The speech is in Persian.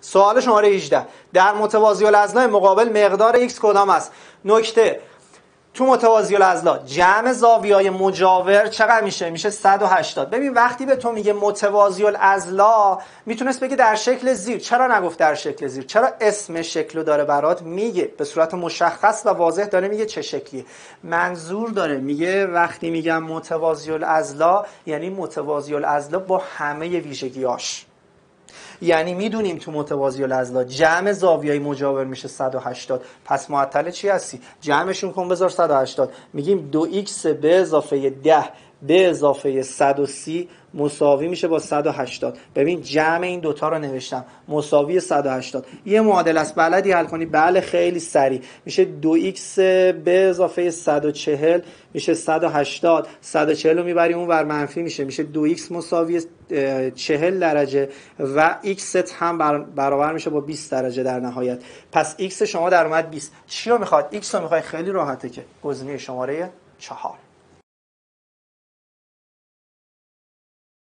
سوال شماره 18 در متوازی الاضلاع مقابل مقدار x کدام است نکته تو متوازی الاضلاع جمع زاویه‌های مجاور چقدر میشه میشه 180 ببین وقتی به تو میگه متوازی الاضلاع میتونست بگه در شکل زیر چرا نگفت در شکل زیر چرا اسم شکل رو داره برات میگه به صورت مشخص و واضح داره میگه چه شکلیه منظور داره میگه وقتی میگم متوازی الاضلاع یعنی متوازی الاضلاع با همه ویژگیاش یعنی میدونیم تو متوازی و جمع زاویه مجاور میشه 180 پس معطل چی هستی جمعشون کن بذار 180 میگیم 2x به اضافه 10 به اضافه 130 مساوی میشه با 180 ببین جمع این دوتا رو نوشتم مساوی 180 یه معادله است بلدی حل کنی بله خیلی سریع میشه 2x به اضافه 140 میشه 180 140 رو میبری اون ور منفی میشه میشه 2x مساوی 40 درجه و x هم برابر میشه با 20 درجه در نهایت پس x شما در اومد 20 چی رو میخواد x رو میخواد خیلی راحته که گزینه شماره 4